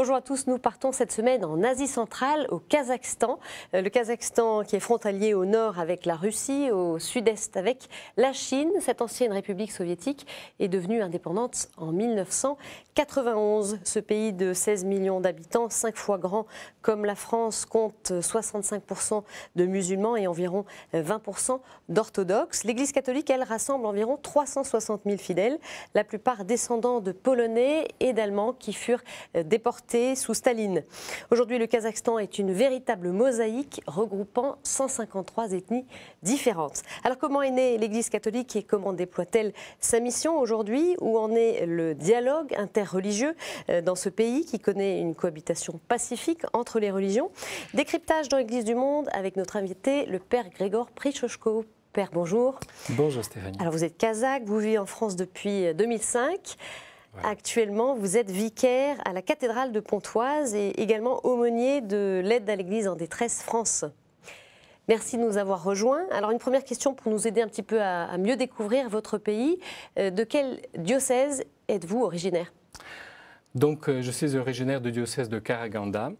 Bonjour à tous, nous partons cette semaine en Asie centrale, au Kazakhstan. Euh, le Kazakhstan qui est frontalier au nord avec la Russie, au sud-est avec la Chine. Cette ancienne république soviétique est devenue indépendante en 1991. Ce pays de 16 millions d'habitants, 5 fois grand comme la France, compte 65% de musulmans et environ 20% d'orthodoxes. L'Église catholique, elle, rassemble environ 360 000 fidèles, la plupart descendants de Polonais et d'Allemands qui furent déportés sous Staline. Aujourd'hui, le Kazakhstan est une véritable mosaïque regroupant 153 ethnies différentes. Alors comment est née l'Église catholique et comment déploie-t-elle sa mission aujourd'hui Où en est le dialogue interreligieux euh, dans ce pays qui connaît une cohabitation pacifique entre les religions Décryptage dans l'Église du monde avec notre invité, le Père Grégor Prichochko. Père, bonjour. Bonjour Stéphanie. Alors vous êtes kazakh, vous vivez en France depuis 2005. Euh, Actuellement, vous êtes vicaire à la cathédrale de Pontoise et également aumônier de l'aide à l'Église en détresse France. Merci de nous avoir rejoints. Alors une première question pour nous aider un petit peu à, mieux découvrir votre pays. Euh, de quel diocèse êtes-vous originaire Donc euh, je suis originaire du diocèse de Karaganda,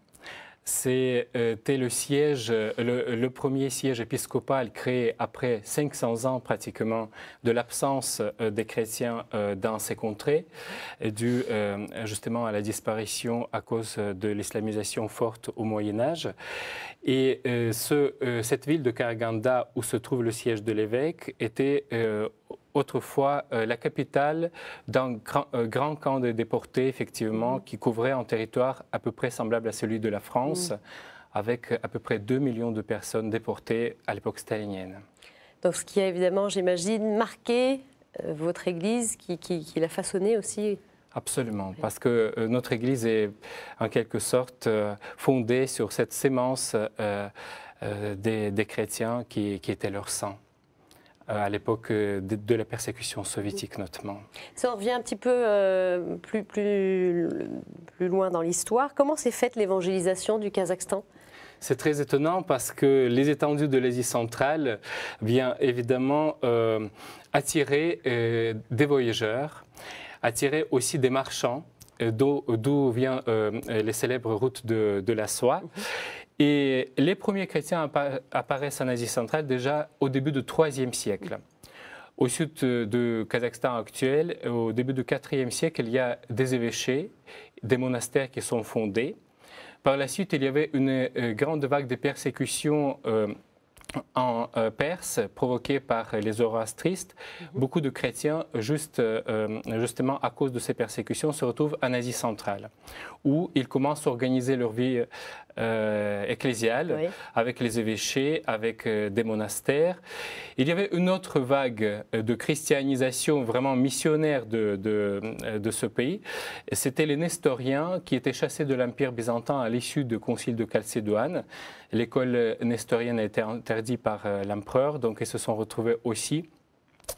c'était euh, le siège, euh, le, premier siège épiscopal créé après 500 ans pratiquement de l'absence euh, des chrétiens dans ces contrées, dû justement à la disparition à cause de l'islamisation forte au Moyen Âge. Et cette ville de Karaganda où se trouve le siège de l'évêque était autrefois euh, la capitale d'un euh, grand, camp de déportés, effectivement, mm. qui couvrait un territoire à peu près semblable à celui de la France, mm. avec euh, à peu près 2 millions de personnes déportées à l'époque stalinienne. Donc ce qui a évidemment, j'imagine, marqué votre Église, qui, l'a façonnée aussi Absolument, parce que notre Église est en quelque sorte fondée sur cette sémence des, chrétiens qui, qui était leur sang. Euh, à l'époque euh, de, la persécution soviétique notamment. Ça revient un petit peu euh, plus, plus, plus loin dans l'histoire. Comment s'est faite l'évangélisation du Kazakhstan c'est très étonnant parce que les étendues de l'Asie centrale, viennent eh évidemment, attirer des voyageurs, attirer aussi des marchands, d'où viennent les célèbres routes de, la soie. Mhm. Et les premiers chrétiens apparaissent en Asie centrale déjà au début du IIIe siècle. Au sud du Kazakhstan actuel, au début du IVe siècle, il y a des évêchés, des monastères qui sont fondés. Par la suite, il y avait une euh, grande vague de persécutions euh, en euh, Perse, provoquée par les tristes, mhm. beaucoup de chrétiens, juste, euh, justement à cause de ces persécutions, se retrouvent en Asie centrale, où ils commencent à organiser leur vie euh, ecclésiale avec les évêchés, avec des monastères. Il y avait une autre vague de christianisation vraiment missionnaire de, de, de ce pays. C'était les Nestoriens qui étaient chassés de l'Empire byzantin à l'issue du concile de Chalcédoine. L'école nestorienne a été dit par euh, l'empereur, donc ils se sont retrouvés aussi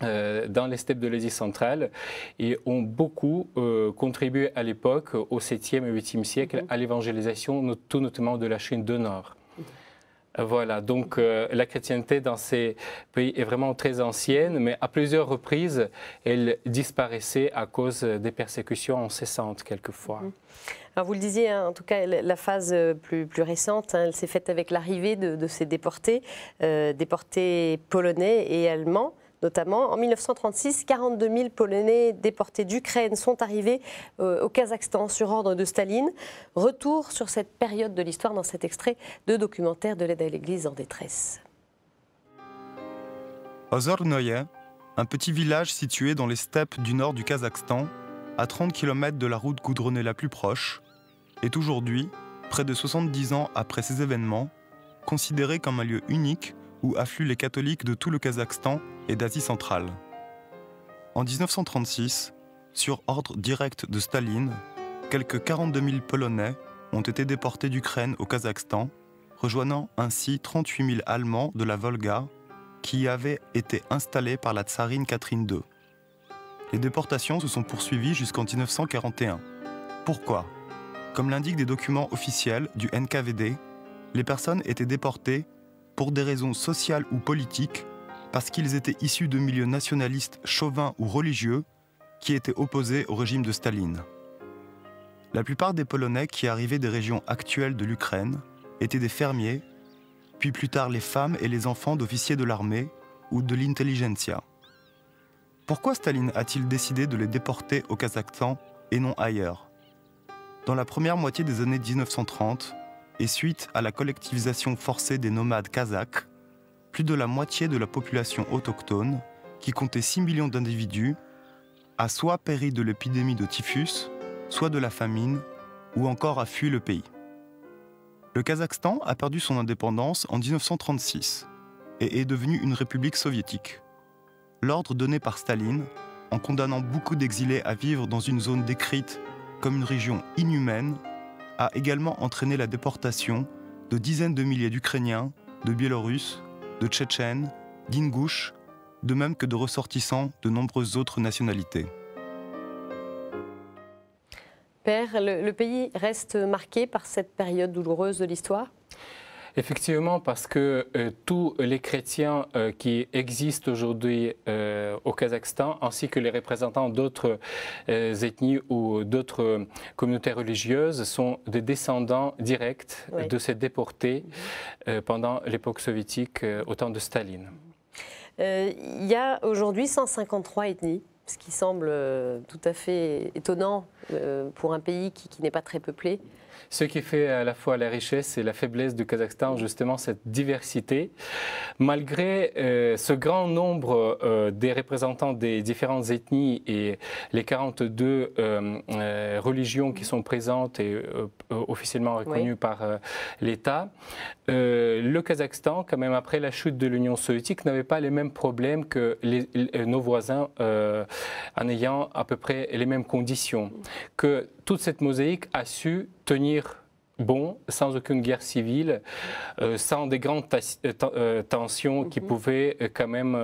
euh, dans les steppes de l'Asie centrale et ont beaucoup euh, contribué à l'époque, au 7e et 8e siècle, mhm. à l'évangélisation, tout notamment de la Chine du Nord. Voilà, donc la chrétienté dans ces pays est vraiment très ancienne, mais à plusieurs reprises, elle disparaissait à cause des persécutions incessantes quelquefois. Mhm vous le disiez, hein, en tout cas, la phase euh, plus, récente, hein, elle s'est faite avec l'arrivée de, ces déportés, euh, déportés polonais et allemands. Notamment, en 1936, 42 000 Polonais déportés d'Ukraine sont arrivés euh, au Kazakhstan sur ordre de Staline. Retour sur cette période de l'histoire dans cet extrait de documentaire de l'aide à l'Église en détresse. Ozornoye, un petit village situé dans les steppes du nord du Kazakhstan, à 30 km de la route goudronnée la plus proche, est aujourd'hui, près de 70 ans après ces événements, considéré comme un lieu unique où affluent les catholiques de tout le Kazakhstan et d'Asie centrale. En 1936, sur ordre direct de Staline, quelques 42 000 Polonais ont été déportés d'Ukraine au Kazakhstan, rejoignant ainsi 38 000 Allemands de la Volga qui y avaient été installés par la tsarine Catherine II. Les déportations se sont poursuivies jusqu'en 1941. Pourquoi comme l'indiquent des documents officiels du NKVD, les personnes étaient déportées pour des raisons sociales ou politiques, parce qu'ils étaient issus de milieux nationalistes, chauvins ou religieux, qui étaient opposés au régime de Staline. La plupart des Polonais qui arrivaient des régions actuelles de l'Ukraine étaient des fermiers, puis plus tard les femmes et les enfants d'officiers de l'armée ou de l'intelligentsia. Pourquoi Staline a-t-il décidé de les déporter au Kazakhstan et non ailleurs dans la première moitié des années 1930, et suite à la collectivisation forcée des nomades kazakhs, plus de la moitié de la population autochtone, qui comptait 6 millions d'individus, a soit péri de l'épidémie de typhus, soit de la famine, ou encore a fui le pays. Le Kazakhstan a perdu son indépendance en 1936 et est devenu une république soviétique. L'ordre donné par Staline, en condamnant beaucoup d'exilés à vivre dans une zone décrite comme une région inhumaine, a également entraîné la déportation de dizaines de milliers d'Ukrainiens, de Biélorusses, de Tchétchènes, d'Ingouches, de même que de ressortissants de nombreuses autres nationalités. Père, le, le pays reste marqué par cette période douloureuse de l'histoire Effectivement, parce que euh, tous les chrétiens euh, qui existent aujourd'hui euh, au Kazakhstan, ainsi que les représentants d'autres ethnies ou d'autres communautés religieuses, sont des descendants directs de ces déportés mhm. pendant l'époque soviétique au temps de Staline. Il y a aujourd'hui 153 ethnies ce qui semble tout à fait étonnant pour un pays qui n'est pas très peuplé. Ce qui fait à euh, la fois la richesse et la faiblesse du Kazakhstan, justement, cette diversité. Malgré euh, ce grand nombre euh, des représentants des différentes ethnies et les 42 religions qui sont présentes et officiellement reconnues par l'État, le Kazakhstan, quand même après la chute de l'Union soviétique, n'avait pas les mêmes problèmes que nos voisins en ayant à peu près les mêmes conditions. Que toute cette mosaïque a su tenir bon, sans aucune guerre civile, euh, sans des grandes euh, euh, tensions qui mhm. pouvaient quand même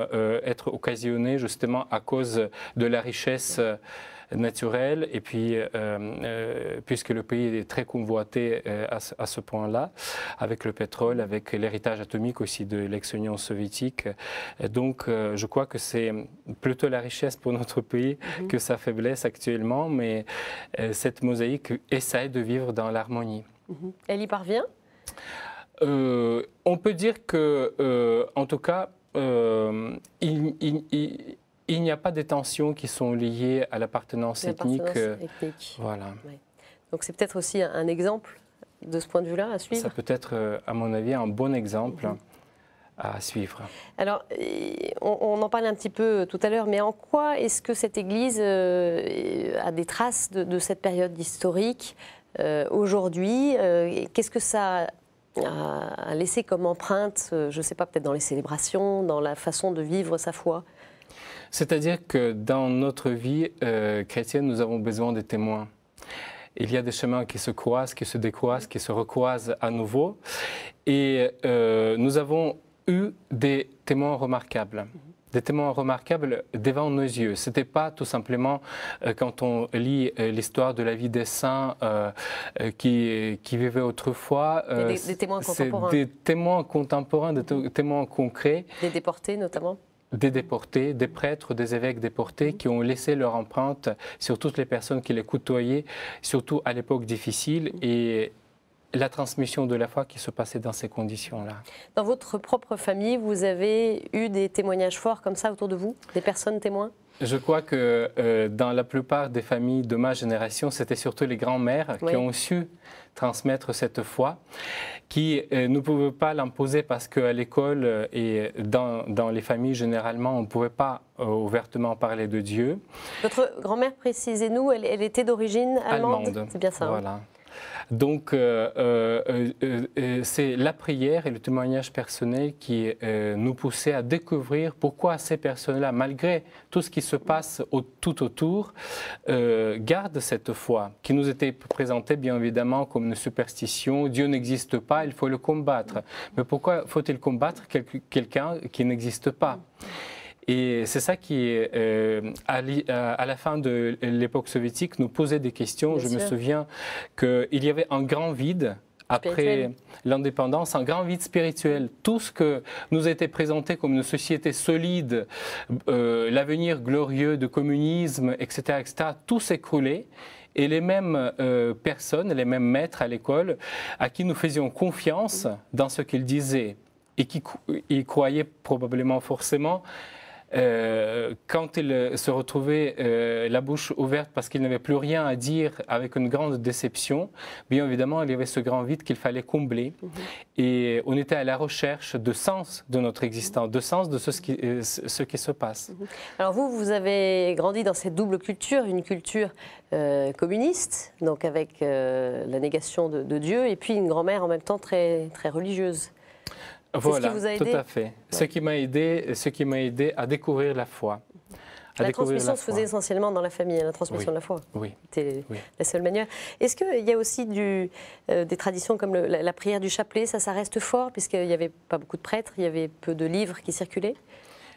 être occasionnées justement à cause de la richesse naturel, et puis euh, euh, puisque le pays est très convoité euh, à, ce point-là, avec le pétrole, avec l'héritage atomique aussi de l'ex-Union soviétique. Donc je crois que c'est plutôt la richesse pour notre pays mhm. que sa faiblesse actuellement, mais cette mosaïque essaie de vivre dans l'harmonie. Mhm. Elle y parvient On peut dire que, en tout cas, euh, il, il il n'y a pas des tensions qui sont liées à l'appartenance euh, ethnique. Voilà. Donc c'est peut-être aussi un exemple de ce point de vue-là à suivre Ça peut être, euh, à mon avis, un bon exemple. Mhm. à suivre. Alors, euh, on, en parlait un petit peu tout à l'heure, mais en quoi est-ce que cette Église a des traces de, cette période historique aujourd'hui Qu'est-ce que ça a laissé comme empreinte, je ne sais pas, peut-être dans les célébrations, dans la façon de vivre sa foi c'est-à-dire que dans notre vie euh, chrétienne, nous avons besoin de témoins. Il y a des chemins qui se croisent, qui se décroisent, qui se recroisent à nouveau. Et euh, nous avons eu des témoins remarquables des témoins remarquables devant nos yeux. Ce n'était pas tout simplement euh, quand on lit l'histoire de la vie des saints qui, qui vivaient autrefois. Des, des, témoins contemporains. Des témoins contemporains, des témoins concrets. Des déportés notamment des déportés, des prêtres, des évêques déportés qui ont laissé leur empreinte sur toutes les personnes qui les côtoyaient, surtout à l'époque difficile. Et la transmission de la foi qui se passait dans ces conditions-là. Dans votre propre famille, vous avez eu des témoignages forts comme ça autour de vous Des personnes témoins je crois que euh, dans la plupart des familles de ma génération, c'était surtout les grands-mères qui ont su transmettre cette foi, qui euh, ne pouvaient pas l'imposer parce qu'à l'école et dans, les familles généralement, on ne pouvait pas euh, ouvertement parler de Dieu. Votre grand-mère, précisez-nous, elle, était d'origine allemande. C'est bien ça. Hein voilà. Donc, euh, euh, euh, c'est la prière et le témoignage personnel qui nous poussait à découvrir pourquoi ces personnes-là, malgré tout ce qui se passe tout autour, gardent cette foi qui nous était présentée, bien évidemment, comme une superstition. Dieu n'existe pas, il faut le combattre. Mais pourquoi faut-il combattre quelqu'un qui n'existe pas et c'est ça qui, euh, à, la fin de l'époque soviétique, nous posait des questions. Je me souviens qu'il y avait un grand vide après l'indépendance, un grand vide spirituel. Tout ce que nous était présenté comme une société solide, euh, l'avenir glorieux de communisme, etc., etc., tout s'écroulait. Et les mêmes euh, personnes, les mêmes maîtres à l'école, à qui nous faisions confiance dans ce qu'ils disaient et qui y croyaient probablement forcément, euh, quand il euh, se retrouvait euh, la bouche ouverte parce qu'il n'avait plus rien à dire avec une grande déception, bien évidemment, il y avait ce grand vide qu'il fallait combler. Mhm. Et on était à la recherche de sens de notre existence, de sens de ce, qui, ce qui, se passe. Mhm. Alors vous, vous avez grandi dans cette double culture, une culture communiste, donc avec la négation de, de Dieu, et puis une grand-mère en même temps très, très religieuse. Voilà, tout à fait. Ce qui m'a aidé, ce qui m'a aidé à découvrir la foi. la transmission se faisait essentiellement dans la famille, hein, la transmission de la foi. Oui. C'était la seule manière. Est-ce qu'il y a aussi euh, des traditions comme la, la, prière du chapelet Ça, ça reste fort, puisqu'il n'y avait pas beaucoup de prêtres, il y avait peu de livres qui circulaient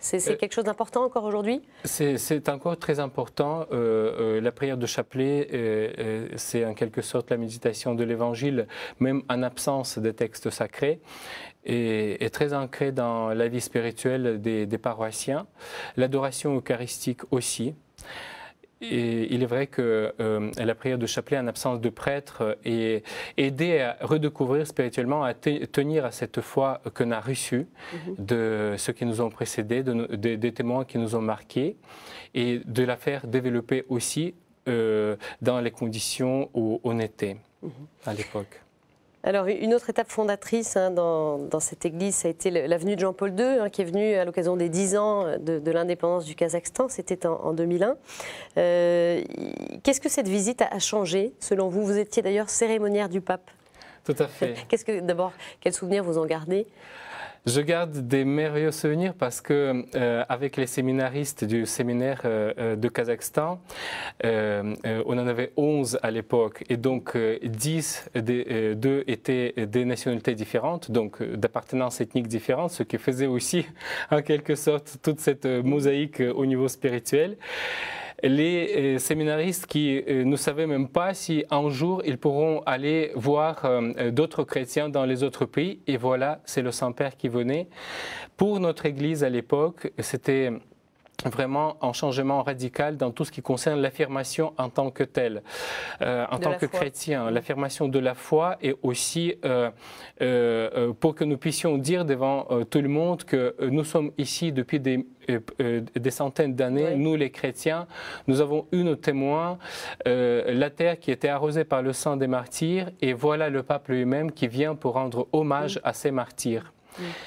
c'est euh, quelque chose d'important encore aujourd'hui C'est encore très important. Euh, euh, la prière de chapelet, c'est en quelque sorte la méditation de l'Évangile, même en absence des textes sacrés est, très ancré dans la vie spirituelle des, des paroissiens, l'adoration eucharistique aussi il est vrai que euh, la prière de chapelet en absence de prêtre euh, est aidée à redécouvrir spirituellement, à tenir à cette foi qu'on a reçue mhm. de ceux qui nous ont précédés, des, témoins qui nous ont marqués, et de la faire développer aussi euh, dans les conditions où on était mhm. à l'époque. Alors, une autre étape fondatrice hein, dans, cette église, ça a été l'avenue de Jean-Paul II, hein, qui est venue à l'occasion des 10 ans euh, de, l'indépendance du Kazakhstan, c'était en, 2001. Euh, qu'est-ce que cette visite a changé, selon vous Vous étiez d'ailleurs cérémoniaire du pape. Tout à fait. quest d'abord, quels souvenirs vous en gardez je garde des merveilleux souvenirs parce que euh, avec les séminaristes du séminaire euh, euh, de Kazakhstan, on en avait 11 à l'époque et donc 10 des deux étaient des nationalités différentes, donc d'appartenance ethnique différente, ce qui faisait aussi en quelque sorte toute cette mosaïque au niveau spirituel les euh, séminaristes qui euh, ne savaient même pas si un jour ils pourront aller voir euh, d'autres chrétiens dans les autres pays. Et voilà, c'est le Saint-Père qui venait. Pour notre Église à l'époque, c'était vraiment un changement radical dans tout ce qui concerne l'affirmation en tant que telle, euh, en tant que chrétien, mm. l'affirmation de la foi et aussi euh, euh, pour que nous puissions dire devant tout le monde que nous sommes ici depuis des, des centaines d'années, nous les chrétiens, nous avons eu nos témoins, la terre qui était arrosée par le sang des martyrs et voilà le pape lui-même qui vient pour rendre hommage mm. à ces martyrs.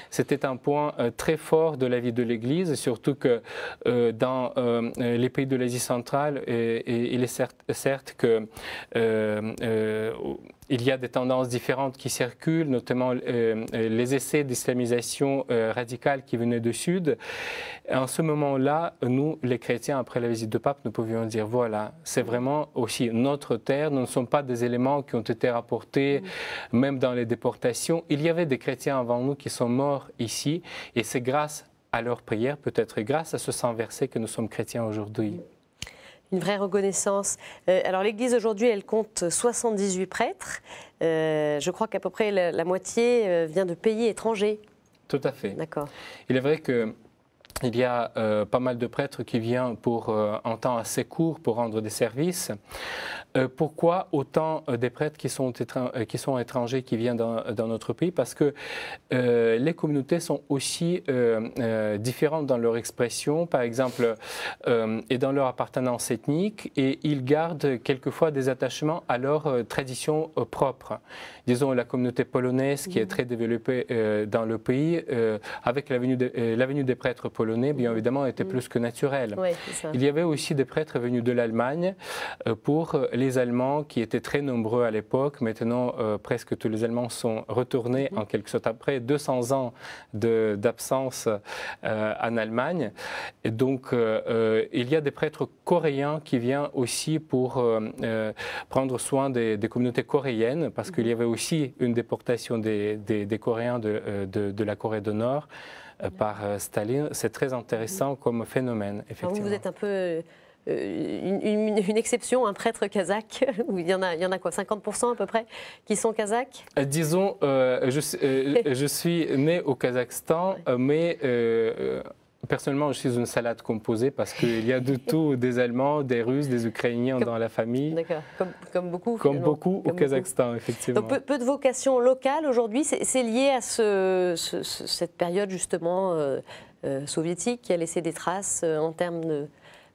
C'était un point euh, très fort de la vie de l'Église, surtout que euh, dans euh, les pays de l'Asie centrale, il est certes que il y a des tendances différentes qui circulent, notamment euh, euh, les essais d'islamisation euh, radicale qui venaient du Sud. En ce moment-là, nous, les chrétiens, après la visite de pape, nous pouvions dire, voilà, c'est vraiment aussi notre terre, nous ne sommes pas des éléments qui ont été rapportés, mm. même dans les déportations. Il y avait des chrétiens avant nous qui sont morts ici, et c'est grâce à leur prière, peut-être grâce à ce sang verset que nous sommes chrétiens aujourd'hui une vraie reconnaissance. Euh, alors l'Église aujourd'hui, elle compte 78 prêtres. Euh, je crois qu'à peu près la, moitié euh, vient de pays étrangers. Tout à fait. D'accord. Il est vrai que il y a euh, pas mal de prêtres qui viennent pour euh, temps assez court pour rendre des services. Euh, pourquoi autant des prêtres qui sont, qui sont étrangers, qui viennent dans, notre pays Parce que les communautés sont aussi différentes dans leur expression, par exemple, et dans leur appartenance ethnique, et ils gardent quelquefois des attachements à leur tradition propre. Disons la communauté polonaise qui est mmh. très développée dans le pays, avec l'avenue de, des prêtres polonais bien mm. évidemment, était plus que naturel. Il y avait aussi des prêtres venus de l'Allemagne euh, pour euh, les Allemands qui étaient très nombreux à l'époque. Maintenant, euh, presque tous les Allemands sont retournés mm. en quelque sorte après 200 ans d'absence en Allemagne. Et donc, il y a des prêtres coréens qui viennent aussi pour prendre soin des, communautés coréennes parce qu'il y mm. avait aussi une déportation des, Coréens de, de la Corée du Nord. Euh, par euh, Staline. C'est très intéressant mhm. comme phénomène, ah effectivement. vous êtes un peu euh, une, exception, un prêtre kazakh, où il y en a, il y en a quoi, 50% à peu près, qui sont kazakhs Disons, je, suis né au Kazakhstan, mais Personnellement, je suis une salade composée parce qu'il y a de tout, des Allemands, des Russes, des Ukrainiens dans la famille. D'accord, comme, beaucoup. Comme beaucoup au Kazakhstan, effectivement. Donc peu, de vocation locale aujourd'hui, c'est lié à cette période justement euh, euh, soviétique qui a laissé des traces euh, en termes de,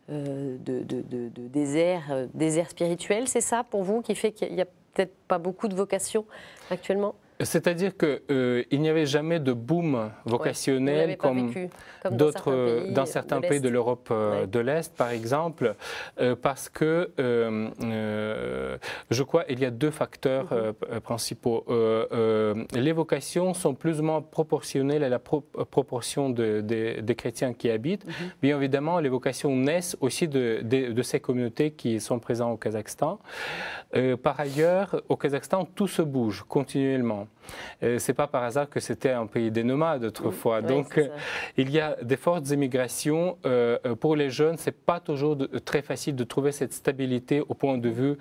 de, désert, désert spirituel. C'est ça pour vous qui fait qu'il n'y a peut-être pas beaucoup de vocation actuellement c'est-à-dire qu'il euh, n'y avait jamais de boom vocationnel comme, d'autres euh, dans certains pays, de, l'Europe euh, de l'Est, par exemple, euh, parce que je crois il y a deux facteurs mhm. principaux. les vocations sont plus ou moins proportionnelles à la proportion des chrétiens qui habitent. Mhm. Bien évidemment, les vocations naissent aussi de, ces communautés qui sont présentes au Kazakhstan. par ailleurs, au Kazakhstan, tout se bouge continuellement. Euh, c'est pas par hasard que c'était un pays des nomades autrefois. Donc, euh, il y a des fortes immigrations. Euh, pour les jeunes, c'est pas toujours très facile de trouver cette stabilité au point de vue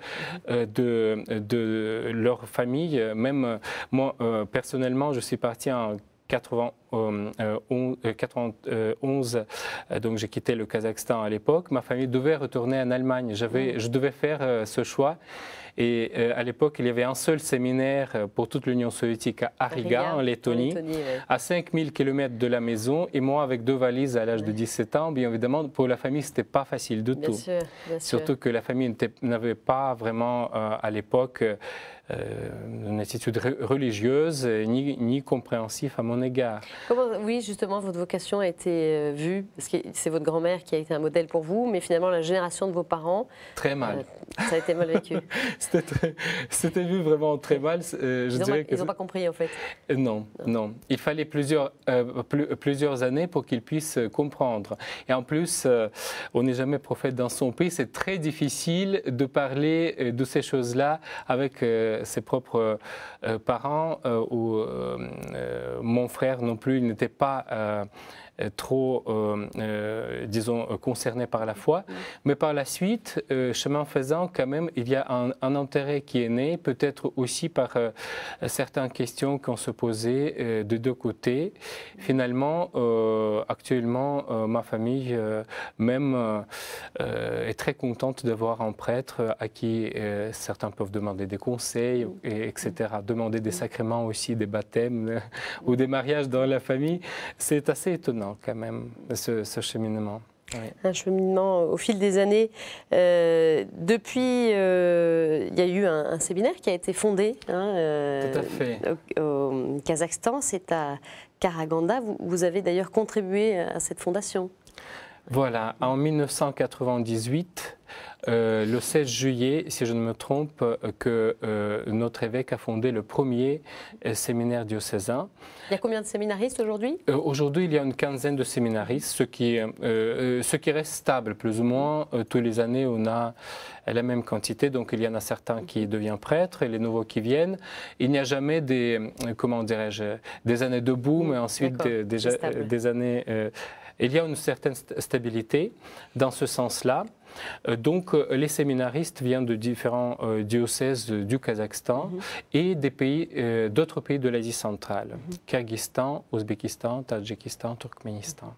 de, de leur famille. Même moi, personnellement, je suis parti en 91 1991 euh, euh, euh, donc j'ai quitté le Kazakhstan à l'époque, ma famille devait retourner en Allemagne. J'avais, mmh. je devais faire ce choix. Et à l'époque, il y avait un seul séminaire pour toute l'Union soviétique à Riga, en Lettonie, à 5000 km de la maison. Et moi, avec deux valises à l'âge de 17 ans, bien évidemment, pour la famille, ce n'était pas facile du tout. Surtout que la famille n'avait pas vraiment, à l'époque, une attitude religieuse ni, ni compréhensif à mon égard oui, justement, votre vocation a été euh, vue, parce que c'est votre grand-mère qui a été un modèle pour vous, mais finalement, la génération de vos parents. Très mal. Euh, ça a été mal vécu. C'était vu vraiment très mal. Euh, ils n'ont pas, compris, en fait. Non, non. Il fallait plusieurs, plusieurs années pour qu'ils puissent comprendre. Et en plus, on n'est jamais prophète dans son pays. C'est très difficile de parler de ces choses-là avec ses propres parents ou mon frère non plus il n'était pas euh, euh, trop, euh, euh, disons, concernés par la foi. Mm. Mais par la suite, chemin faisant, quand même, il y a un, intérêt qui est né, peut-être aussi par certaines questions qu'on se posait de deux côtés. Finalement, actuellement, ma famille même est très contente d'avoir un prêtre à qui certains peuvent demander des conseils, mm. etc. Mm. Demander des sacrements aussi, des baptêmes ou des mariages dans la famille. C'est assez étonnant quand même, ce, cheminement. Un cheminement au fil des années. Euh, depuis, euh, il y a eu un, séminaire qui a été fondé hein, euh, Au, Kazakhstan, c'est à Karaganda. vous avez d'ailleurs contribué à cette fondation. Voilà, en 1998, euh, le 16 juillet, si je ne me trompe, euh, que euh, notre évêque a fondé le premier séminaire diocésain. Il y a combien de séminaristes aujourd'hui Aujourd'hui, il y a une quinzaine de séminaristes, ce qui, ce qui reste stable plus ou moins. tous les années, on a la même quantité, donc il y en a certains qui deviennent prêtres et les nouveaux qui viennent. Il n'y a jamais des, comment dirais-je, des années debout, mais ensuite déjà des, années il y a une certaine stabilité dans ce sens-là. Euh, donc, euh, les séminaristes viennent de différents euh, diocèses du Kazakhstan mm-hmm. et des pays, d'autres pays de l'Asie centrale, mm-hmm. Kyrgyzstan, Ouzbékistan, Tadjikistan, Turkménistan. Mm-hmm.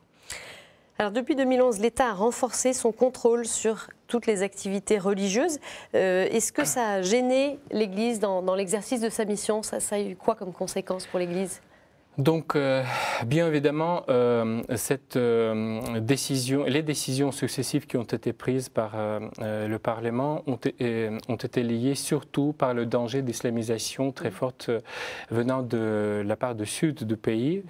Alors, depuis 2011, l'État a renforcé son contrôle sur toutes les activités religieuses. Est-ce que ça a gêné l'Église dans, l'exercice de sa mission ça, ça a eu quoi comme conséquence pour l'Église donc, euh, bien évidemment, euh, cette euh, décision, les décisions successives qui ont été prises par le Parlement ont, ont, été liées surtout par le danger d'islamisation très forte venant de la part du sud du pays,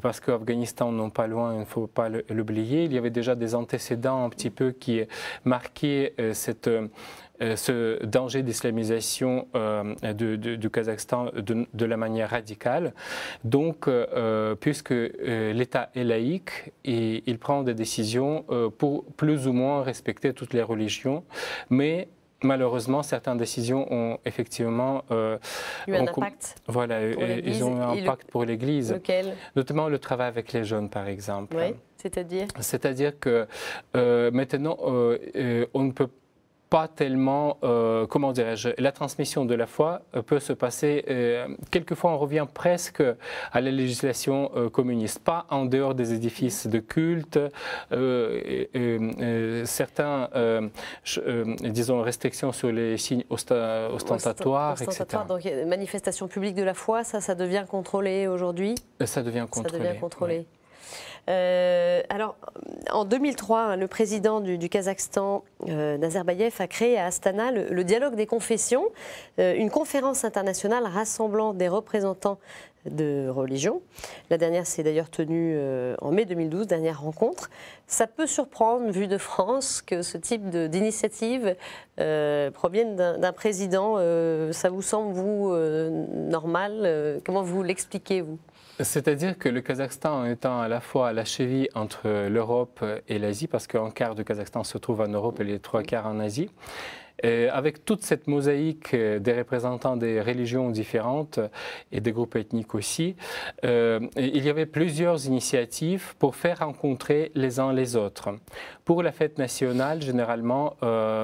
parce qu'Afghanistan n'en pas loin, il ne faut pas l'oublier. Il y avait déjà des antécédents un petit peu qui marquaient cette euh, ce danger d'islamisation euh, du, Kazakhstan de, la manière radicale. Donc, euh, puisque l'État est laïque, et il prend des décisions pour plus ou moins respecter toutes les religions, mais malheureusement, certaines décisions ont effectivement euh, eu un impact. Voilà, ils ont eu un impact pour l'Église. Notamment le travail avec les jeunes, par exemple. Oui, c'est-à-dire C'est-à-dire que maintenant, on ne peut pas pas tellement, euh, comment dirais-je, la transmission de la foi euh, peut se passer, euh, quelquefois on revient presque à la législation communiste, pas en dehors des édifices de culte, certains, disons, restrictions sur les signes ostentatoires, etc. Donc manifestation publique de la foi, ça, ça devient contrôlé aujourd'hui Ça devient contrôlé. Euh, alors, en 2003, hein, le président du, Kazakhstan, euh, Nazarbayev, a créé à Astana le, dialogue des confessions, euh, une conférence internationale rassemblant des représentants de religion. La dernière s'est d'ailleurs tenue en mai 2012, dernière rencontre. Ça peut surprendre, vu de France, que ce type d'initiative provienne d'un président. ça vous semble, vous, normal Comment vous l'expliquez, vous c'est-à-dire que le Kazakhstan étant à la fois à la cheville entre l'Europe et l'Asie, parce qu'un quart du Kazakhstan se trouve en Europe et les trois quarts en Asie, euh, avec toute cette mosaïque euh, des représentants des religions différentes euh, et des groupes ethniques aussi, il y avait plusieurs initiatives pour faire rencontrer les uns les autres. Pour la fête nationale, généralement,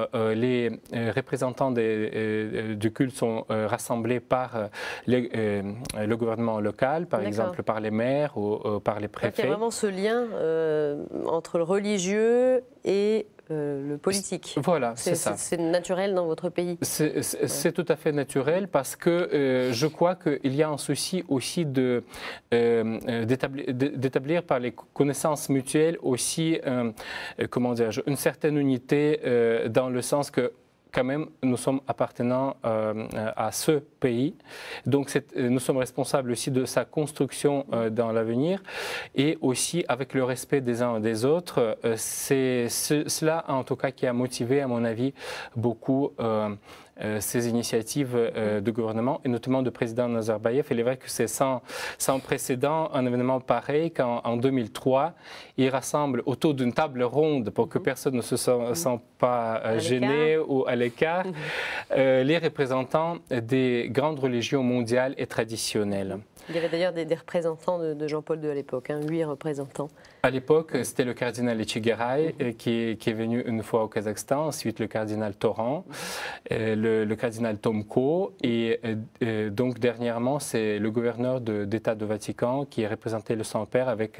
les représentants des, du culte sont rassemblés par le gouvernement local, par exemple par les maires ou par les préfets. il y a vraiment ce lien entre le religieux et euh, le politique. Voilà, c'est ça. C'est naturel dans votre pays. C'est tout à fait naturel parce que euh, je crois qu'il y a un souci aussi euh, d'établir par les connaissances mutuelles aussi, comment une certaine unité dans le sens que quand même, nous sommes appartenant euh, à ce pays. Donc, euh, nous sommes responsables aussi de sa construction euh, dans l'avenir et aussi avec le respect des uns et des autres. c'est cela, en tout cas, qui a motivé, à mon avis, beaucoup euh, ces initiatives euh, de gouvernement, et notamment de président Nazarbayev. Il est vrai que c'est sans, précédent un événement pareil qu'en en 2003, il rassemble autour d'une table ronde pour que mhm. personne ne se sente mhm. pas euh, gêné ou à l'écart mhm. les représentants des grandes religions mondiales et traditionnelles. Il y avait d'ailleurs des, représentants de, Jean-Paul II à l'époque, hein, huit représentants. À l'époque, c'était le cardinal Echigaray euh, qui, est venu une fois au Kazakhstan, ensuite le cardinal Torrent, euh, le, cardinal Tomko, et, euh, donc dernièrement, c'est le gouverneur d'État de, Vatican qui représenté le Saint-Père avec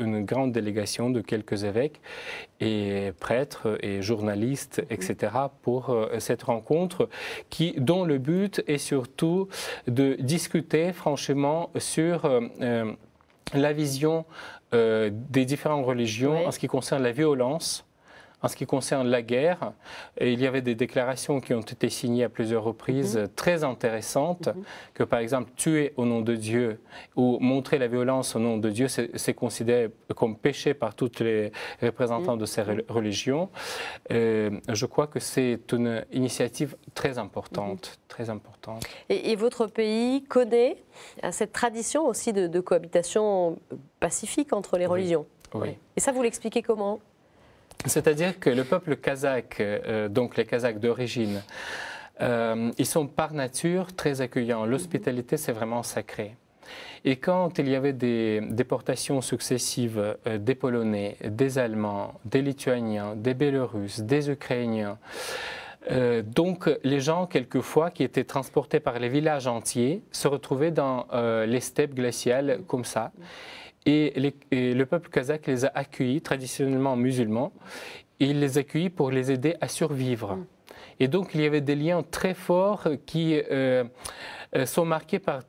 une grande délégation de quelques évêques et prêtres et journalistes, etc., pour cette rencontre qui, dont le but est surtout de discuter franchement sur euh, euh, la vision euh, des différentes religions en ce qui concerne la violence en ce qui concerne la guerre, il y avait des déclarations qui ont été signées à plusieurs reprises mhm. très intéressantes, mhm. que par exemple tuer au nom de Dieu ou montrer la violence au nom de Dieu, c'est considéré comme péché par tous les représentants mhm. de ces religions. Euh, je crois que c'est une initiative très importante, très importante. Et, votre pays connaît euh, cette tradition aussi de, cohabitation pacifique entre les religions. Oui. Et ça, vous l'expliquez comment c'est-à-dire que le peuple kazakh, euh, donc les Kazakhs d'origine, euh, ils sont par nature très accueillants. L'hospitalité, c'est vraiment sacré. Et quand il y avait des déportations successives euh, des Polonais, des Allemands, des Lituaniens, des Bélorusses, des Ukrainiens, euh, donc, les gens, quelquefois, qui étaient transportés par les villages entiers, se retrouvaient dans les steppes glaciales comme ça. Et, le peuple kazakh les a accueillis, traditionnellement musulmans, et il les accueillit pour les aider à survivre. Mm. Et donc il y avait des liens très forts qui euh, euh, sont marqués par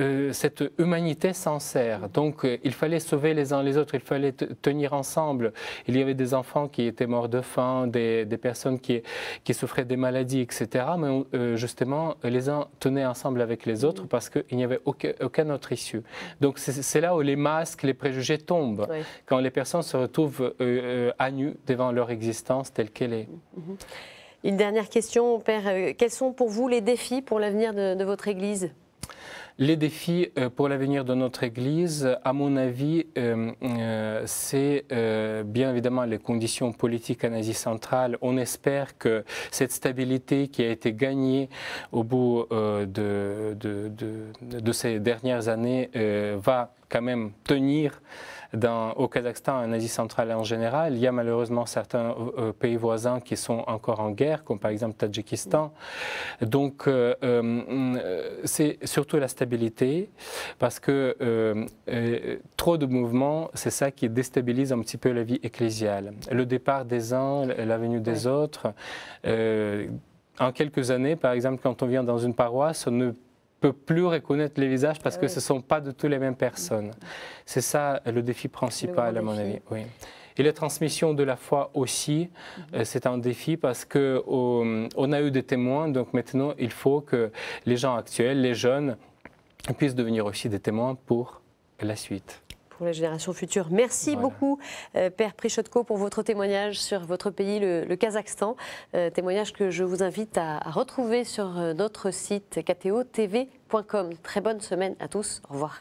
euh, cette humanité s'en sert. Donc euh, il fallait sauver les uns les autres, il fallait tenir ensemble. Il y avait des enfants qui étaient morts de faim, des, personnes qui, souffraient des maladies, etc. Mais euh, justement, les uns tenaient ensemble avec les autres parce qu'il n'y avait aucun, autre issue. Donc c'est là où les masques, les préjugés tombent, quand les personnes se retrouvent à nu devant leur existence telle qu'elle est. Mhm. Une dernière question, Père. Quels sont pour vous les défis pour l'avenir de votre Église les défis euh, pour l'avenir de notre Église, à mon avis, euh, euh, c'est bien évidemment les conditions politiques en Asie centrale. On espère que cette stabilité qui a été gagnée au bout de, ces dernières années va quand même tenir au Kazakhstan, en Asie centrale en général. Il y a malheureusement certains euh, euh, pays voisins qui sont encore en guerre, comme par exemple Tadjikistan. Donc, euh, c'est surtout la stabilité, parce que trop de mouvements, c'est ça qui déstabilise un petit peu la vie ecclésiale. Le départ des uns, la venue des autres en quelques années, par exemple, quand on vient dans une paroisse, on ne peut plus reconnaître les visages parce que ce ne sont pas de toutes les mêmes personnes. C'est ça le défi principal, à mon avis. Oui. Et la transmission de la foi aussi, mhm. euh, c'est un défi parce que euh, on a eu des témoins, donc maintenant il faut que les gens actuels, les jeunes, puissent devenir aussi des témoins pour la suite pour les générations futures. Merci beaucoup, euh, Père Prichotko, pour votre témoignage sur votre pays, le, Kazakhstan. Euh, témoignage que je vous invite à, à retrouver sur euh, notre site kto.tv.com. Très bonne semaine à tous. Au revoir.